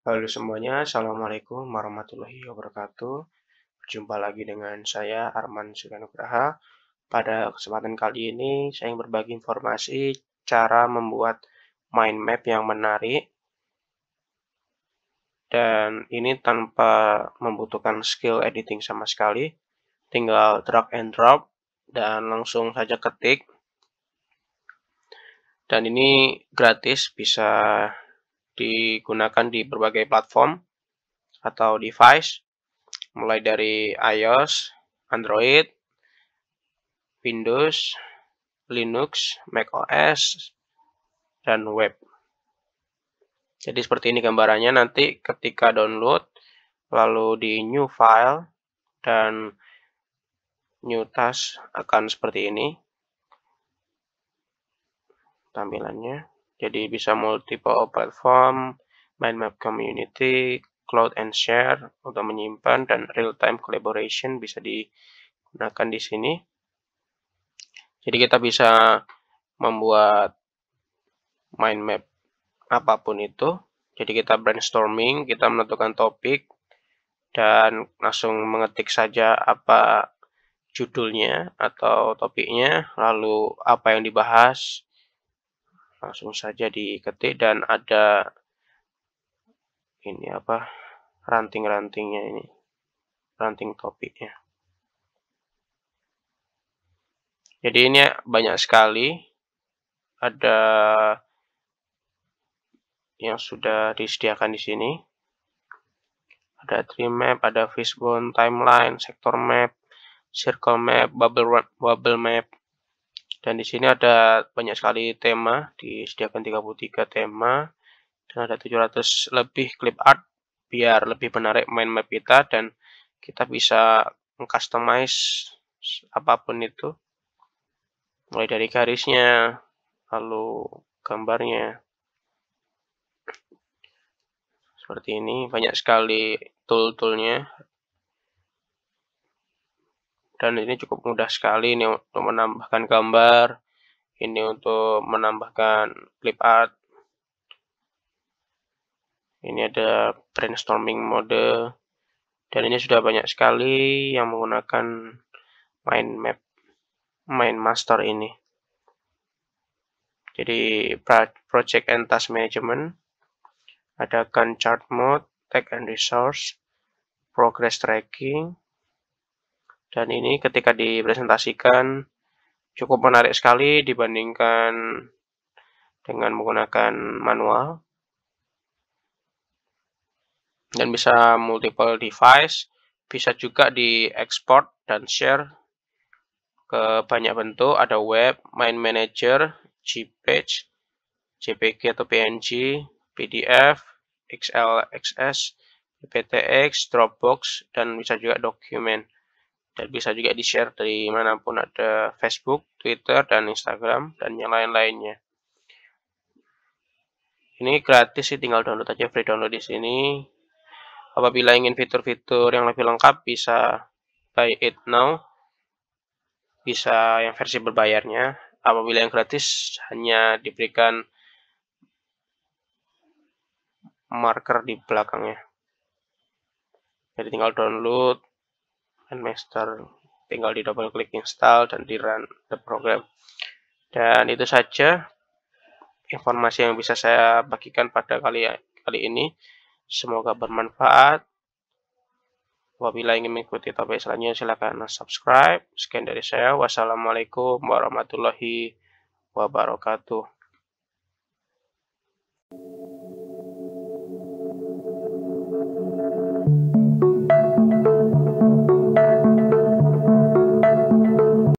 Halo semuanya, Assalamualaikum warahmatullahi wabarakatuh. Berjumpa lagi dengan saya Arman Suryanugraha. Pada kesempatan kali ini, saya ingin berbagi informasi cara membuat mind map yang menarik. Dan ini tanpa membutuhkan skill editing sama sekali. Tinggal drag and drop dan langsung saja ketik. Dan ini gratis, bisa digunakan di berbagai platform atau device, mulai dari iOS, Android, Windows, Linux, macOS, dan web. Jadi seperti ini gambarannya nanti ketika download, lalu di new file dan new task akan seperti ini tampilannya. Jadi bisa multiple platform, mind map community, cloud and share untuk menyimpan dan real time collaboration bisa digunakan di sini. Jadi kita bisa membuat mind map apapun itu. Jadi kita brainstorming, kita menentukan topik dan langsung mengetik saja apa judulnya atau topiknya, lalu apa yang dibahas, langsung saja diketik dan ada ini apa ranting-rantingnya ini ranting topiknya jadi ini banyak sekali ada yang sudah disediakan di sini ada tree map ada fishbone timeline sektor map circle map bubble bubble map dan di sini ada banyak sekali tema, disediakan 33 tema dan ada 700 lebih clip art biar lebih menarik main map kita dan kita bisa customize apapun itu mulai dari garisnya lalu gambarnya seperti ini banyak sekali tool-toolnya dan ini cukup mudah sekali ini untuk menambahkan gambar ini untuk menambahkan clip art ini ada brainstorming mode dan ini sudah banyak sekali yang menggunakan mind map mind master ini jadi project and task management ada Gantt chart mode tag and resource progress tracking dan ini ketika dipresentasikan cukup menarik sekali dibandingkan dengan menggunakan manual. Dan bisa multiple device, bisa juga diekspor dan share ke banyak bentuk, ada web, main manager, gpage, jpg atau png, pdf, xlxs, PPTX, Dropbox, dan bisa juga dokumen dan bisa juga di-share dari manapun ada Facebook, Twitter, dan Instagram, dan yang lain-lainnya. Ini gratis sih, tinggal download aja free download di sini. Apabila ingin fitur-fitur yang lebih lengkap, bisa buy it now, bisa yang versi berbayarnya. Apabila yang gratis, hanya diberikan marker di belakangnya. Jadi tinggal download, and master tinggal di double klik install dan di run the program dan itu saja informasi yang bisa saya bagikan pada kali kali ini semoga bermanfaat apabila ingin mengikuti topik selanjutnya silakan subscribe sekian dari saya wassalamualaikum warahmatullahi wabarakatuh